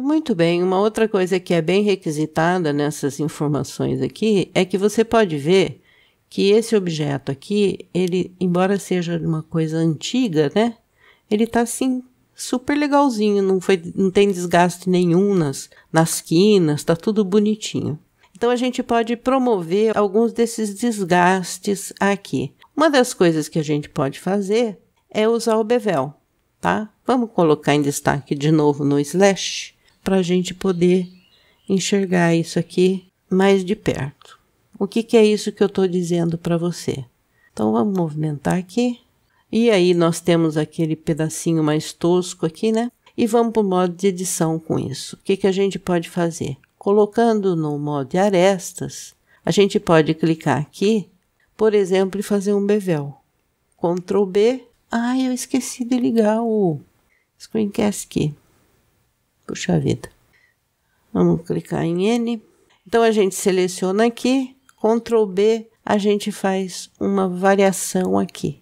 Muito bem, uma outra coisa que é bem requisitada nessas informações aqui é que você pode ver que esse objeto aqui, ele, embora seja uma coisa antiga, né? Ele tá assim super legalzinho, não foi, não tem desgaste nenhum nas nas quinas, tá tudo bonitinho. Então a gente pode promover alguns desses desgastes aqui. Uma das coisas que a gente pode fazer é usar o bevel, tá? Vamos colocar em destaque de novo no slash para a gente poder enxergar isso aqui mais de perto. O que, que é isso que eu estou dizendo para você? Então vamos movimentar aqui. E aí nós temos aquele pedacinho mais tosco aqui, né? E vamos para o modo de edição com isso. O que, que a gente pode fazer? Colocando no modo de arestas, a gente pode clicar aqui, por exemplo, e fazer um bevel. Ctrl B. Ah, eu esqueci de ligar o screencast aqui. Puxa vida. Vamos clicar em N. Então a gente seleciona aqui, Ctrl B, a gente faz uma variação aqui,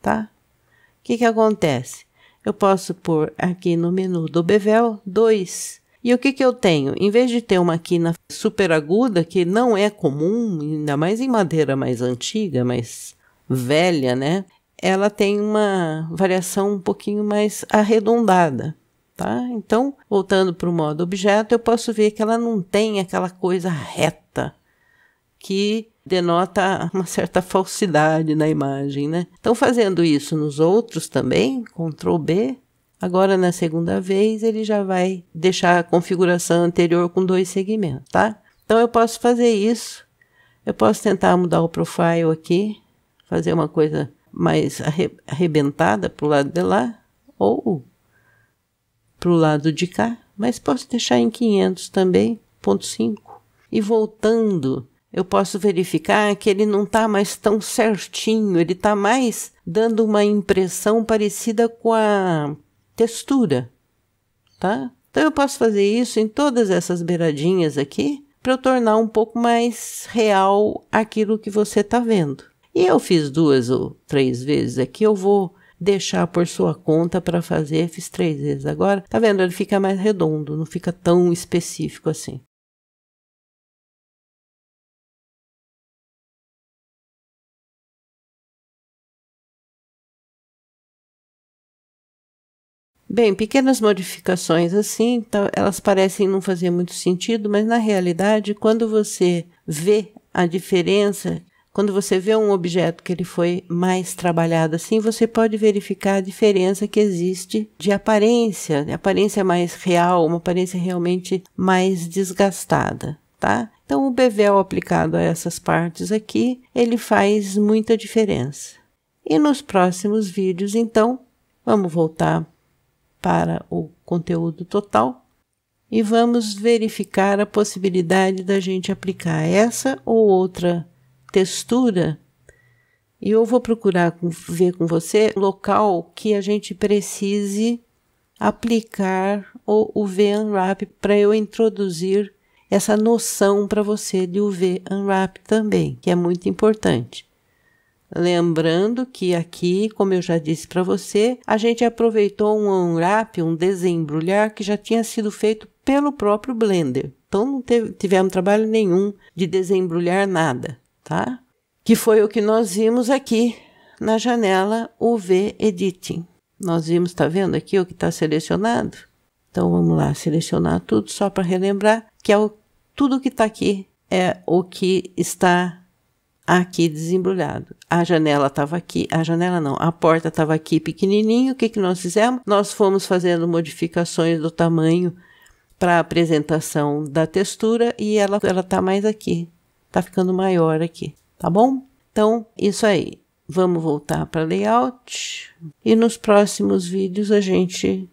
tá? O que que acontece? Eu posso pôr aqui no menu do Bevel 2. E o que que eu tenho? Em vez de ter uma quina super aguda, que não é comum, ainda mais em madeira mais antiga, mais velha, né? Ela tem uma variação um pouquinho mais arredondada. Tá? Então, voltando para o modo objeto, eu posso ver que ela não tem aquela coisa reta que denota uma certa falsidade na imagem, né? Então, fazendo isso nos outros também, Ctrl B. Agora, na segunda vez, ele já vai deixar a configuração anterior com dois segmentos, tá? Então, eu posso fazer isso. Eu posso tentar mudar o profile aqui, fazer uma coisa mais arrebentada para o lado de lá, ou para o lado de cá, mas posso deixar em 500 também, ponto 5. E voltando, eu posso verificar que ele não está mais tão certinho, ele está mais dando uma impressão parecida com a textura, tá? Então eu posso fazer isso em todas essas beiradinhas aqui para eu tornar um pouco mais real aquilo que você está vendo. E eu fiz duas ou três vezes aqui, eu vou deixar por sua conta para fazer fiz três vezes. Agora, tá vendo? Ele fica mais redondo, não fica tão específico assim. Bem, pequenas modificações assim, então, elas parecem não fazer muito sentido, mas na realidade, quando você vê a diferença quando você vê um objeto que ele foi mais trabalhado assim, você pode verificar a diferença que existe de aparência, de aparência mais real, uma aparência realmente mais desgastada, tá? Então o bevel aplicado a essas partes aqui, ele faz muita diferença. E nos próximos vídeos, então, vamos voltar para o conteúdo total e vamos verificar a possibilidade da gente aplicar essa ou outra textura. E eu vou procurar ver com você local que a gente precise aplicar o UV Unwrap para eu introduzir essa noção para você de UV Unwrap também, que é muito importante. Lembrando que aqui, como eu já disse para você, a gente aproveitou um unwrap, um desembrulhar que já tinha sido feito pelo próprio Blender. Então não teve, tivemos trabalho nenhum de desembrulhar nada tá? Que foi o que nós vimos aqui na janela UV Editing. Nós vimos, está vendo aqui o que está selecionado? Então vamos lá, selecionar tudo só para relembrar que é o, tudo que está aqui é o que está aqui desembrulhado. A janela estava aqui, a janela não, a porta estava aqui pequenininho. O que, que nós fizemos? Nós fomos fazendo modificações do tamanho para a apresentação da textura e ela ela está mais aqui tá ficando maior aqui, tá bom? Então, isso aí. Vamos voltar para layout e nos próximos vídeos a gente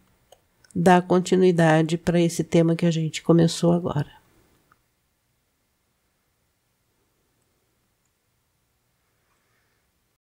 dá continuidade para esse tema que a gente começou agora.